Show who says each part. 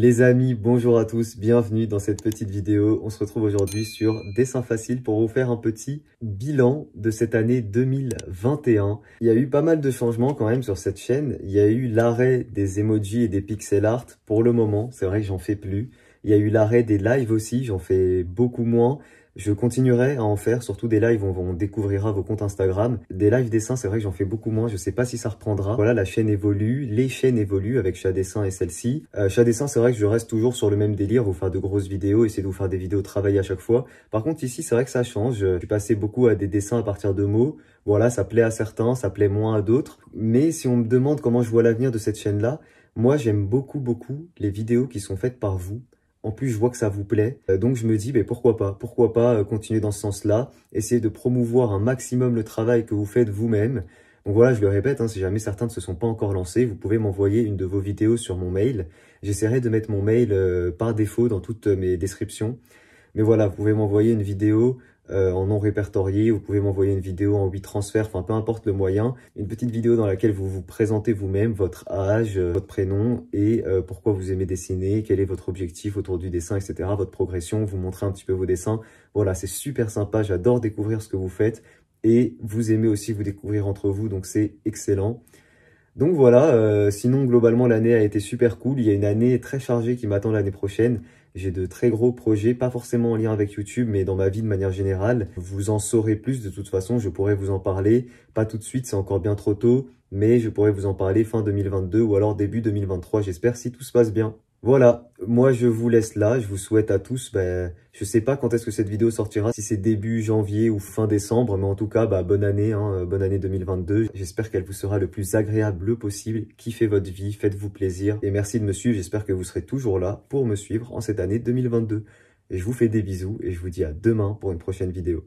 Speaker 1: Les amis, bonjour à tous, bienvenue dans cette petite vidéo. On se retrouve aujourd'hui sur Dessin Facile pour vous faire un petit bilan de cette année 2021. Il y a eu pas mal de changements quand même sur cette chaîne. Il y a eu l'arrêt des emojis et des pixel art pour le moment, c'est vrai que j'en fais plus. Il y a eu l'arrêt des lives aussi, j'en fais beaucoup moins. Je continuerai à en faire, surtout des lives, on, on découvrira vos comptes Instagram. Des lives dessins, c'est vrai que j'en fais beaucoup moins, je sais pas si ça reprendra. Voilà, la chaîne évolue, les chaînes évoluent avec Chat Dessin et celle-ci. Euh, Chat Dessin, c'est vrai que je reste toujours sur le même délire, vous faire de grosses vidéos, essayer de vous faire des vidéos travaillées à chaque fois. Par contre, ici, c'est vrai que ça change. Je suis passé beaucoup à des dessins à partir de mots. Voilà, ça plaît à certains, ça plaît moins à d'autres. Mais si on me demande comment je vois l'avenir de cette chaîne-là, moi, j'aime beaucoup, beaucoup les vidéos qui sont faites par vous. En plus, je vois que ça vous plaît. Euh, donc, je me dis, mais pourquoi pas Pourquoi pas euh, continuer dans ce sens-là Essayer de promouvoir un maximum le travail que vous faites vous-même. Donc voilà, je le répète, hein, si jamais certains ne se sont pas encore lancés, vous pouvez m'envoyer une de vos vidéos sur mon mail. J'essaierai de mettre mon mail euh, par défaut dans toutes mes descriptions. Mais voilà, vous pouvez m'envoyer une vidéo euh, en non répertorié. Vous pouvez m'envoyer une vidéo en 8 transferts, enfin peu importe le moyen. Une petite vidéo dans laquelle vous vous présentez vous-même, votre âge, euh, votre prénom et euh, pourquoi vous aimez dessiner, quel est votre objectif autour du dessin, etc. Votre progression, vous montrer un petit peu vos dessins. Voilà, c'est super sympa, j'adore découvrir ce que vous faites et vous aimez aussi vous découvrir entre vous, donc c'est excellent. Donc voilà, euh, sinon globalement l'année a été super cool. Il y a une année très chargée qui m'attend l'année prochaine. J'ai de très gros projets, pas forcément en lien avec YouTube, mais dans ma vie de manière générale. Vous en saurez plus de toute façon, je pourrais vous en parler. Pas tout de suite, c'est encore bien trop tôt, mais je pourrais vous en parler fin 2022 ou alors début 2023, j'espère, si tout se passe bien. Voilà, moi je vous laisse là, je vous souhaite à tous, ben, je sais pas quand est-ce que cette vidéo sortira, si c'est début janvier ou fin décembre, mais en tout cas, ben, bonne année, hein, euh, bonne année 2022, j'espère qu'elle vous sera le plus agréable possible, kiffez votre vie, faites-vous plaisir, et merci de me suivre, j'espère que vous serez toujours là pour me suivre en cette année 2022. Et je vous fais des bisous, et je vous dis à demain pour une prochaine vidéo.